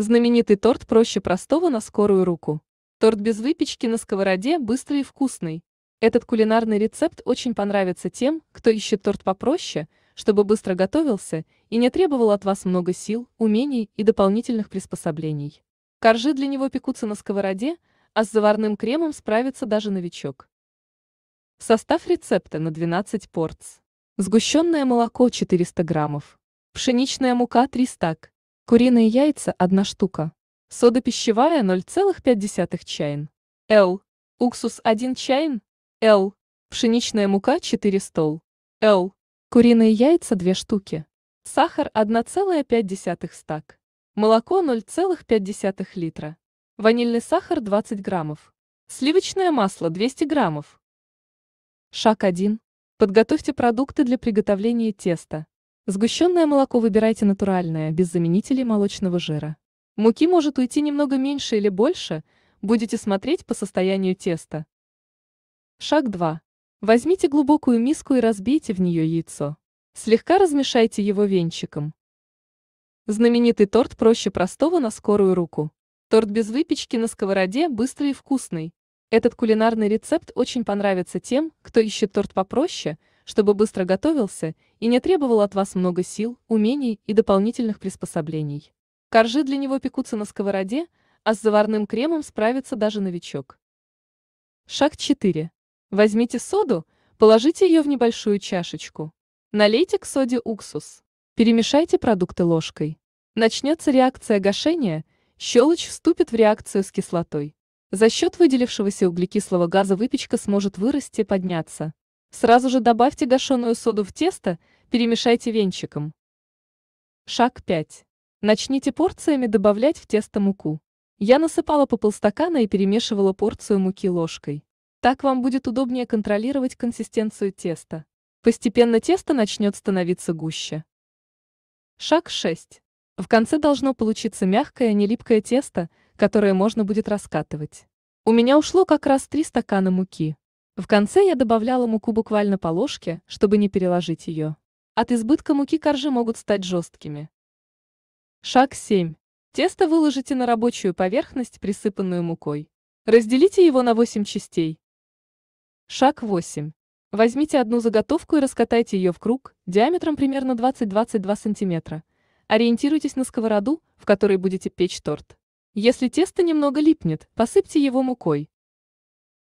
Знаменитый торт проще простого на скорую руку. Торт без выпечки на сковороде быстрый и вкусный. Этот кулинарный рецепт очень понравится тем, кто ищет торт попроще, чтобы быстро готовился и не требовал от вас много сил, умений и дополнительных приспособлений. Коржи для него пекутся на сковороде, а с заварным кремом справится даже новичок. Состав рецепта на 12 порц. Сгущенное молоко 400 граммов. Пшеничная мука 300. стак. Куриные яйца – одна штука. Сода пищевая 0,5 чайн. Л. Уксус 1 чайн. Л. Пшеничная мука 4 стол. Л. Куриные яйца 2 штуки. Сахар 1,5 стак. Молоко 0,5 литра. Ванильный сахар 20 граммов. Сливочное масло 200 граммов. Шаг 1. Подготовьте продукты для приготовления теста. Сгущенное молоко выбирайте натуральное, без заменителей молочного жира. Муки может уйти немного меньше или больше, будете смотреть по состоянию теста. Шаг 2. Возьмите глубокую миску и разбейте в нее яйцо. Слегка размешайте его венчиком. Знаменитый торт проще простого на скорую руку. Торт без выпечки на сковороде быстрый и вкусный. Этот кулинарный рецепт очень понравится тем, кто ищет торт попроще – чтобы быстро готовился и не требовал от вас много сил, умений и дополнительных приспособлений. Коржи для него пекутся на сковороде, а с заварным кремом справится даже новичок. Шаг 4. Возьмите соду, положите ее в небольшую чашечку. Налейте к соде уксус. Перемешайте продукты ложкой. Начнется реакция гашения, щелочь вступит в реакцию с кислотой. За счет выделившегося углекислого газа выпечка сможет вырасти и подняться. Сразу же добавьте гашеную соду в тесто, перемешайте венчиком. Шаг 5. Начните порциями добавлять в тесто муку. Я насыпала по полстакана и перемешивала порцию муки ложкой. Так вам будет удобнее контролировать консистенцию теста. Постепенно тесто начнет становиться гуще. Шаг 6. В конце должно получиться мягкое, не липкое тесто, которое можно будет раскатывать. У меня ушло как раз 3 стакана муки. В конце я добавляла муку буквально по ложке, чтобы не переложить ее. От избытка муки коржи могут стать жесткими. Шаг 7. Тесто выложите на рабочую поверхность, присыпанную мукой. Разделите его на 8 частей. Шаг 8. Возьмите одну заготовку и раскатайте ее в круг, диаметром примерно 20-22 см. Ориентируйтесь на сковороду, в которой будете печь торт. Если тесто немного липнет, посыпьте его мукой.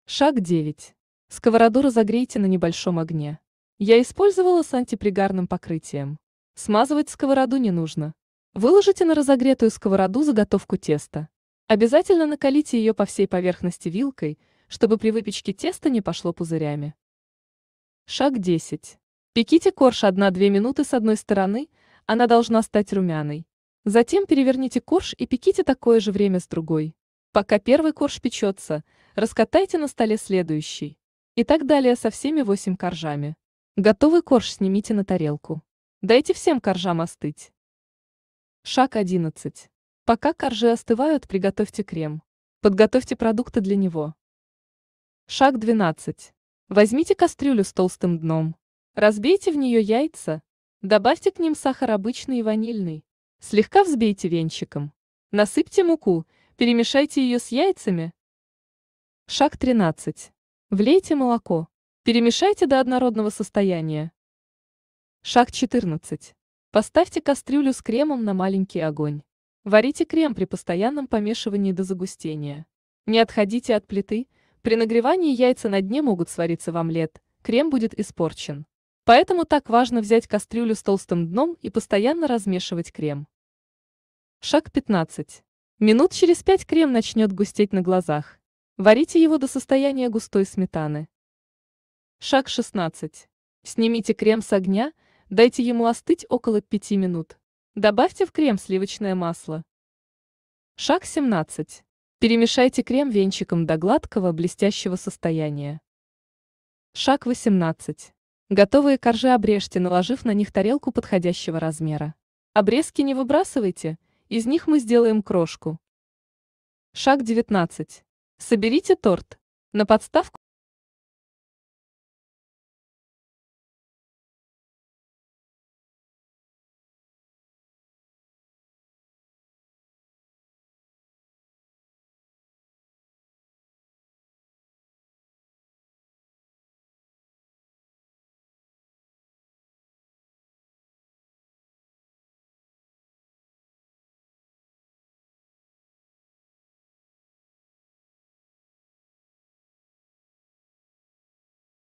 Шаг 9. Сковороду разогрейте на небольшом огне. Я использовала с антипригарным покрытием. Смазывать сковороду не нужно. Выложите на разогретую сковороду заготовку теста. Обязательно накалите ее по всей поверхности вилкой, чтобы при выпечке теста не пошло пузырями. Шаг 10. Пеките корж 1-2 минуты с одной стороны, она должна стать румяной. Затем переверните корж и пеките такое же время с другой. Пока первый корж печется, раскатайте на столе следующий. И так далее со всеми восемь коржами. Готовый корж снимите на тарелку. Дайте всем коржам остыть. Шаг 11. Пока коржи остывают, приготовьте крем. Подготовьте продукты для него. Шаг 12. Возьмите кастрюлю с толстым дном. Разбейте в нее яйца. Добавьте к ним сахар обычный и ванильный. Слегка взбейте венчиком. Насыпьте муку, перемешайте ее с яйцами. Шаг 13. Влейте молоко. Перемешайте до однородного состояния. Шаг 14. Поставьте кастрюлю с кремом на маленький огонь. Варите крем при постоянном помешивании до загустения. Не отходите от плиты, при нагревании яйца на дне могут свариться в омлет, крем будет испорчен. Поэтому так важно взять кастрюлю с толстым дном и постоянно размешивать крем. Шаг 15. Минут через 5 крем начнет густеть на глазах. Варите его до состояния густой сметаны. Шаг 16. Снимите крем с огня, дайте ему остыть около 5 минут. Добавьте в крем сливочное масло. Шаг 17. Перемешайте крем венчиком до гладкого, блестящего состояния. Шаг 18. Готовые коржи обрежьте, наложив на них тарелку подходящего размера. Обрезки не выбрасывайте, из них мы сделаем крошку. Шаг 19. Соберите торт. На подставку